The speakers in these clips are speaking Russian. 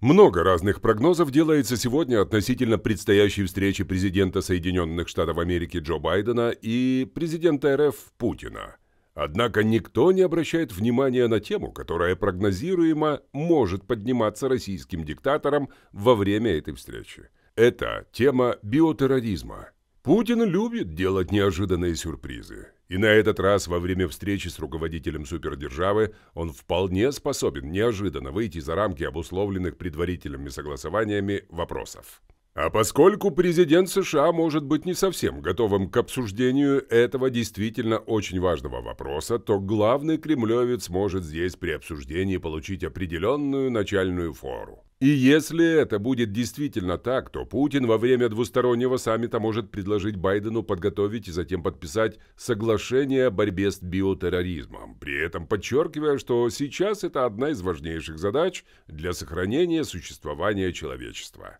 Много разных прогнозов делается сегодня относительно предстоящей встречи президента Соединенных Штатов Америки Джо Байдена и президента РФ Путина. Однако никто не обращает внимания на тему, которая прогнозируемо может подниматься российским диктатором во время этой встречи. Это тема биотерроризма. Путин любит делать неожиданные сюрпризы. И на этот раз во время встречи с руководителем супердержавы он вполне способен неожиданно выйти за рамки обусловленных предварительными согласованиями вопросов. А поскольку президент США может быть не совсем готовым к обсуждению этого действительно очень важного вопроса, то главный кремлевец может здесь при обсуждении получить определенную начальную фору. И если это будет действительно так, то Путин во время двустороннего саммита может предложить Байдену подготовить и затем подписать соглашение о борьбе с биотерроризмом, при этом подчеркивая, что сейчас это одна из важнейших задач для сохранения существования человечества.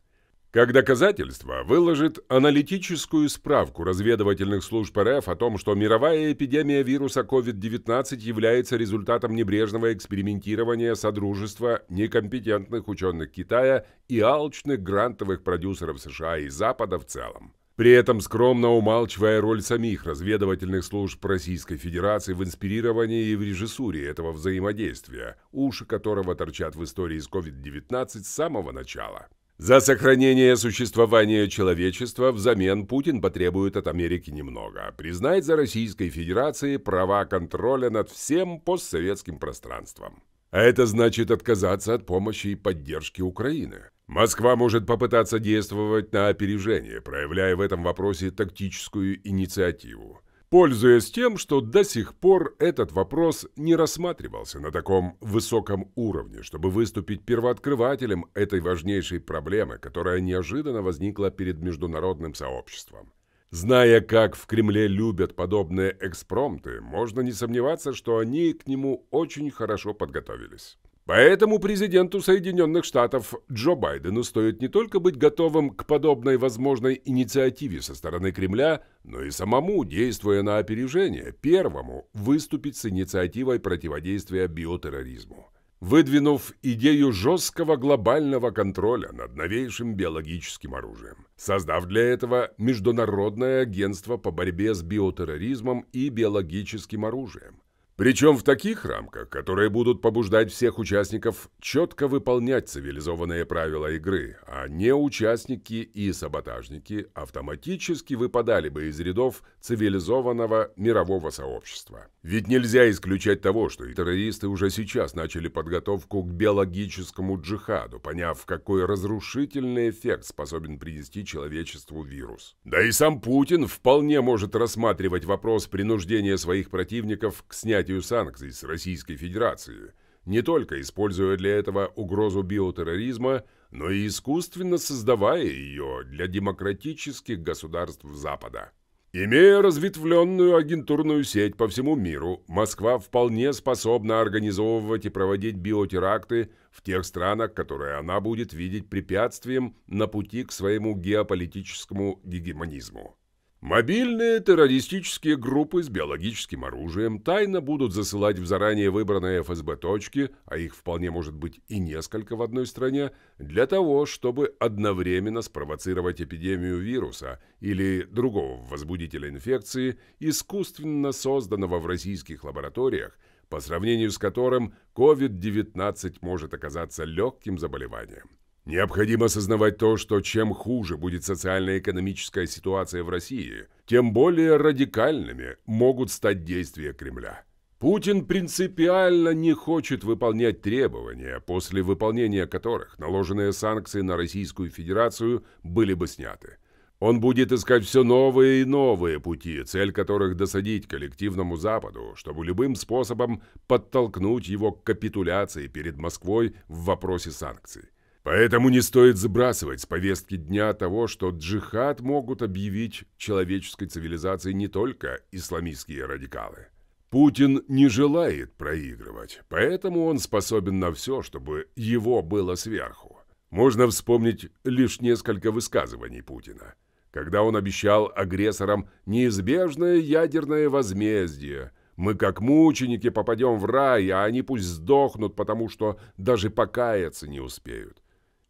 Как доказательство выложит аналитическую справку разведывательных служб РФ о том, что мировая эпидемия вируса COVID-19 является результатом небрежного экспериментирования Содружества некомпетентных ученых Китая и алчных грантовых продюсеров США и Запада в целом. При этом скромно умалчивая роль самих разведывательных служб Российской Федерации в инспирировании и в режиссуре этого взаимодействия, уши которого торчат в истории с COVID-19 с самого начала. За сохранение существования человечества взамен Путин потребует от Америки немного. Признать за Российской Федерацией права контроля над всем постсоветским пространством. А это значит отказаться от помощи и поддержки Украины. Москва может попытаться действовать на опережение, проявляя в этом вопросе тактическую инициативу пользуясь тем, что до сих пор этот вопрос не рассматривался на таком высоком уровне, чтобы выступить первооткрывателем этой важнейшей проблемы, которая неожиданно возникла перед международным сообществом. Зная, как в Кремле любят подобные экспромты, можно не сомневаться, что они к нему очень хорошо подготовились. Поэтому президенту Соединенных Штатов Джо Байдену стоит не только быть готовым к подобной возможной инициативе со стороны Кремля, но и самому, действуя на опережение, первому выступить с инициативой противодействия биотерроризму, выдвинув идею жесткого глобального контроля над новейшим биологическим оружием, создав для этого Международное агентство по борьбе с биотерроризмом и биологическим оружием, причем в таких рамках, которые будут побуждать всех участников четко выполнять цивилизованные правила игры, а неучастники и саботажники автоматически выпадали бы из рядов цивилизованного мирового сообщества. Ведь нельзя исключать того, что и террористы уже сейчас начали подготовку к биологическому джихаду, поняв, какой разрушительный эффект способен принести человечеству вирус. Да и сам Путин вполне может рассматривать вопрос принуждения своих противников к снятию санкций с Российской Федерации – не только используя для этого угрозу биотерроризма, но и искусственно создавая ее для демократических государств Запада. Имея разветвленную агентурную сеть по всему миру, Москва вполне способна организовывать и проводить биотеракты в тех странах, которые она будет видеть препятствием на пути к своему геополитическому гегемонизму. Мобильные террористические группы с биологическим оружием тайно будут засылать в заранее выбранные ФСБ точки, а их вполне может быть и несколько в одной стране, для того, чтобы одновременно спровоцировать эпидемию вируса или другого возбудителя инфекции, искусственно созданного в российских лабораториях, по сравнению с которым COVID-19 может оказаться легким заболеванием. Необходимо осознавать то, что чем хуже будет социально-экономическая ситуация в России, тем более радикальными могут стать действия Кремля. Путин принципиально не хочет выполнять требования, после выполнения которых наложенные санкции на Российскую Федерацию были бы сняты. Он будет искать все новые и новые пути, цель которых досадить коллективному Западу, чтобы любым способом подтолкнуть его к капитуляции перед Москвой в вопросе санкций. Поэтому не стоит забрасывать с повестки дня того, что джихад могут объявить человеческой цивилизации не только исламистские радикалы. Путин не желает проигрывать, поэтому он способен на все, чтобы его было сверху. Можно вспомнить лишь несколько высказываний Путина, когда он обещал агрессорам неизбежное ядерное возмездие. Мы как мученики попадем в рай, а они пусть сдохнут, потому что даже покаяться не успеют.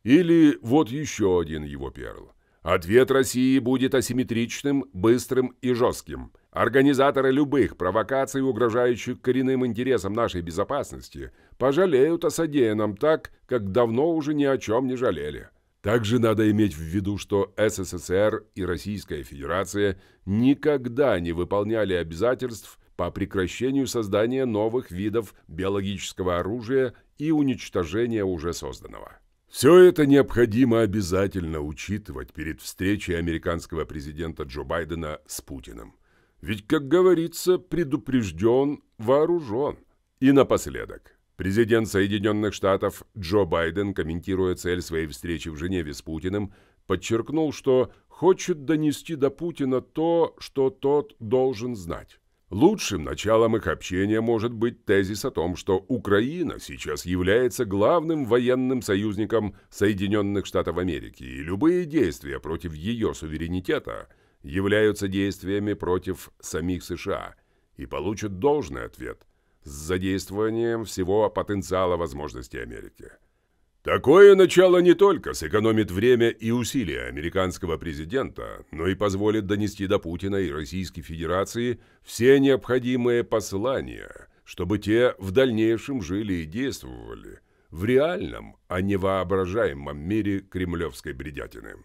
Или вот еще один его перл. Ответ России будет асимметричным, быстрым и жестким. Организаторы любых провокаций, угрожающих коренным интересам нашей безопасности, пожалеют о содеянном так, как давно уже ни о чем не жалели. Также надо иметь в виду, что СССР и Российская Федерация никогда не выполняли обязательств по прекращению создания новых видов биологического оружия и уничтожения уже созданного. Все это необходимо обязательно учитывать перед встречей американского президента Джо Байдена с Путиным. Ведь, как говорится, предупрежден, вооружен. И напоследок. Президент Соединенных Штатов Джо Байден, комментируя цель своей встречи в Женеве с Путиным, подчеркнул, что хочет донести до Путина то, что тот должен знать. Лучшим началом их общения может быть тезис о том, что Украина сейчас является главным военным союзником Соединенных Штатов Америки, и любые действия против ее суверенитета являются действиями против самих США и получат должный ответ с задействованием всего потенциала возможностей Америки. Такое начало не только сэкономит время и усилия американского президента, но и позволит донести до Путина и Российской Федерации все необходимые послания, чтобы те в дальнейшем жили и действовали в реальном, а не воображаемом мире кремлевской бредятины.